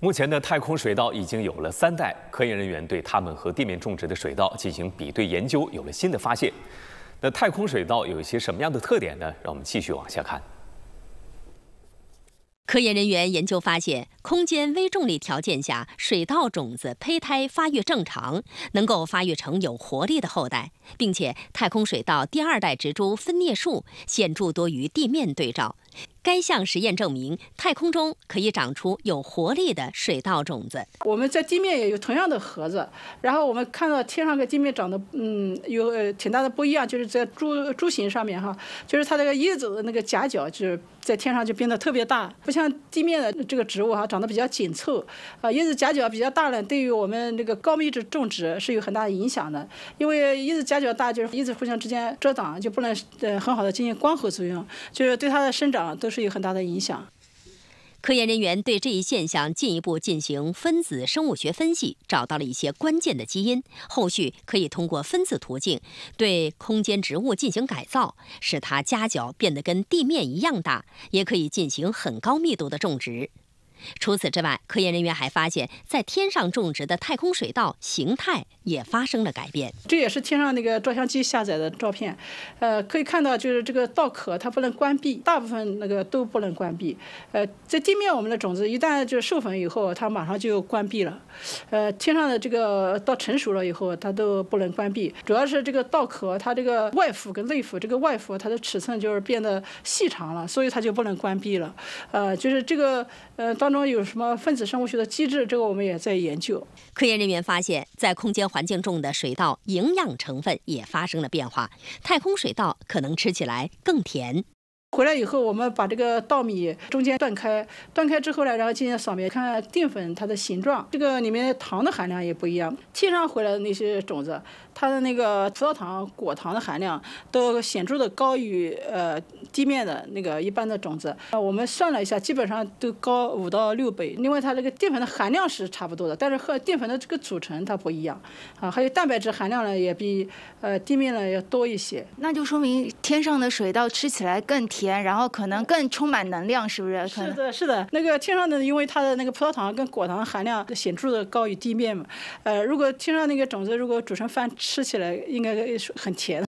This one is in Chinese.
目前的太空水稻已经有了三代，科研人员对他们和地面种植的水稻进行比对研究，有了新的发现。那太空水稻有一些什么样的特点呢？让我们继续往下看。科研人员研究发现。空间微重力条件下，水稻种子胚胎发育正常，能够发育成有活力的后代，并且太空水稻第二代植株分裂数显著多于地面对照。该项实验证明，太空中可以长出有活力的水稻种子。我们在地面也有同样的盒子，然后我们看到天上跟地面长得，嗯，有挺大的不一样，就是在株株形上面哈，就是它那个叶子的那个夹角，就是在天上就变得特别大，不像地面的这个植物哈。长得比较紧凑，啊，叶子夹角比较大呢，对于我们这个高密度种植是有很大的影响的。因为叶子夹角大，就是叶子互相之间遮挡，就不能呃很好的进行光合作用，就是对它的生长都是有很大的影响。科研人员对这一现象进一步进行分子生物学分析，找到了一些关键的基因，后续可以通过分子途径对空间植物进行改造，使它夹角变得跟地面一样大，也可以进行很高密度的种植。除此之外，科研人员还发现，在天上种植的太空水稻形态也发生了改变。这也是天上那个照相机下载的照片，呃，可以看到就是这个稻壳它不能关闭，大部分那个都不能关闭。呃，在地面我们的种子一旦就授粉以后，它马上就关闭了。呃，天上的这个稻成熟了以后，它都不能关闭，主要是这个稻壳它这个外稃跟内稃，这个外稃它的尺寸就是变得细长了，所以它就不能关闭了。呃，就是这个呃当。当中有什么分子生物学的机制？这个我们也在研究。科研人员发现，在空间环境中的水稻营养成分也发生了变化，太空水稻可能吃起来更甜。回来以后，我们把这个稻米中间断开，断开之后呢，然后进行扫描，看看淀粉它的形状。这个里面糖的含量也不一样。天上回来的那些种子，它的那个葡萄糖、果糖的含量都显著的高于呃地面的那个一般的种子。啊，我们算了一下，基本上都高五到六倍。另外，它那个淀粉的含量是差不多的，但是和淀粉的这个组成它不一样啊。还有蛋白质含量呢，也比呃地面呢要多一些。那就说明天上的水稻吃起来更甜。然后可能更充满能量，是不是？是的，是的。那个天上的，因为它的那个葡萄糖跟果糖含量显著的高于地面嘛。呃，如果天上那个种子如果煮成饭吃起来，应该是很甜。